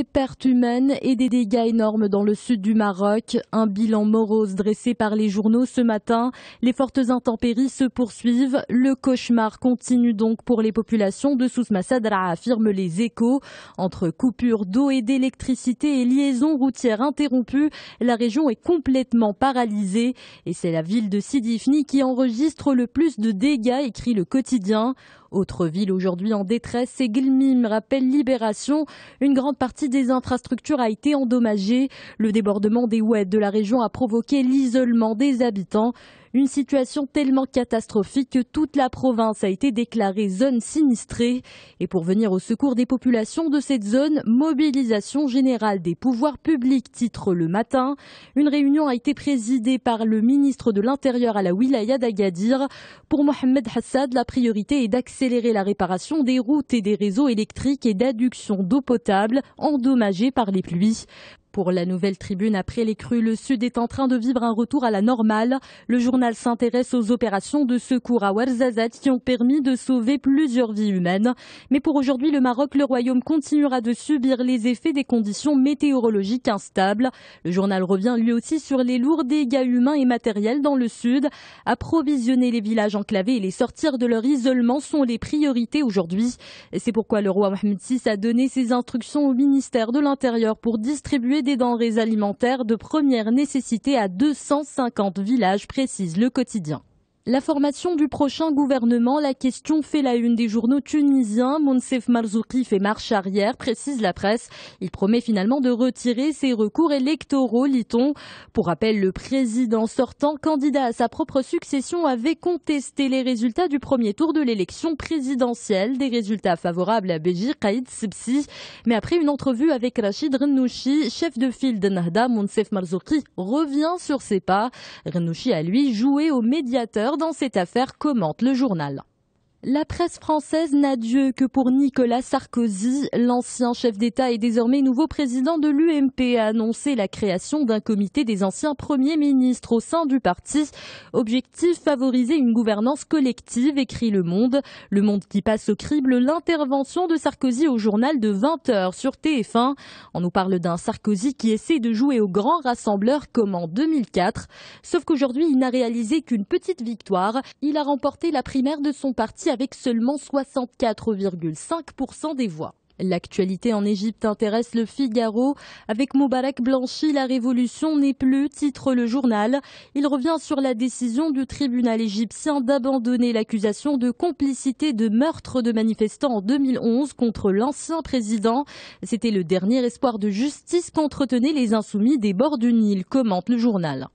des pertes humaines et des dégâts énormes dans le sud du Maroc. Un bilan morose dressé par les journaux ce matin. Les fortes intempéries se poursuivent. Le cauchemar continue donc pour les populations de Sous-Massadra, affirment les échos. Entre coupures d'eau et d'électricité et liaisons routières interrompues, la région est complètement paralysée. Et c'est la ville de Ifni qui enregistre le plus de dégâts, écrit le quotidien. Autre ville aujourd'hui en détresse, c'est Guilmim, rappelle Libération. Une grande partie des infrastructures a été endommagée. Le débordement des oueds de la région a provoqué l'isolement des habitants. Une situation tellement catastrophique que toute la province a été déclarée zone sinistrée. Et pour venir au secours des populations de cette zone, mobilisation générale des pouvoirs publics titre le matin. Une réunion a été présidée par le ministre de l'Intérieur à la Wilaya d'Agadir. Pour Mohamed Hassad, la priorité est d'accélérer la réparation des routes et des réseaux électriques et d'adduction d'eau potable endommagée par les pluies. Pour la nouvelle tribune après les crues, le Sud est en train de vivre un retour à la normale. Le journal s'intéresse aux opérations de secours à Ouarzazate qui ont permis de sauver plusieurs vies humaines. Mais pour aujourd'hui, le Maroc, le Royaume continuera de subir les effets des conditions météorologiques instables. Le journal revient lui aussi sur les lourds dégâts humains et matériels dans le Sud. Approvisionner les villages enclavés et les sortir de leur isolement sont les priorités aujourd'hui. C'est pourquoi le roi Mohamed VI a donné ses instructions au ministère de l'Intérieur pour distribuer des denrées alimentaires de première nécessité à 250 villages, précise le quotidien. La formation du prochain gouvernement, la question fait la une des journaux tunisiens. Monsef Marzouki fait marche arrière, précise la presse. Il promet finalement de retirer ses recours électoraux, lit-on. Pour rappel, le président sortant, candidat à sa propre succession, avait contesté les résultats du premier tour de l'élection présidentielle, des résultats favorables à Béji Kaïd Sibsi. Mais après une entrevue avec Rachid Renouchi, chef de file de Nahda, Monsef Marzouki revient sur ses pas. Renouchi a lui joué au médiateur dans cette affaire, commente le journal. La presse française n'a Dieu que pour Nicolas Sarkozy. L'ancien chef d'État et désormais nouveau président de l'UMP a annoncé la création d'un comité des anciens premiers ministres au sein du parti. Objectif favoriser une gouvernance collective, écrit Le Monde. Le Monde qui passe au crible l'intervention de Sarkozy au journal de 20h sur TF1. On nous parle d'un Sarkozy qui essaie de jouer au grand rassembleur comme en 2004. Sauf qu'aujourd'hui, il n'a réalisé qu'une petite victoire. Il a remporté la primaire de son parti avec seulement 64,5% des voix. L'actualité en Égypte intéresse le Figaro. Avec Moubarak blanchi, la révolution n'est plus, titre le journal. Il revient sur la décision du tribunal égyptien d'abandonner l'accusation de complicité de meurtre de manifestants en 2011 contre l'ancien président. C'était le dernier espoir de justice qu'entretenaient les insoumis des bords du Nil, commente le journal.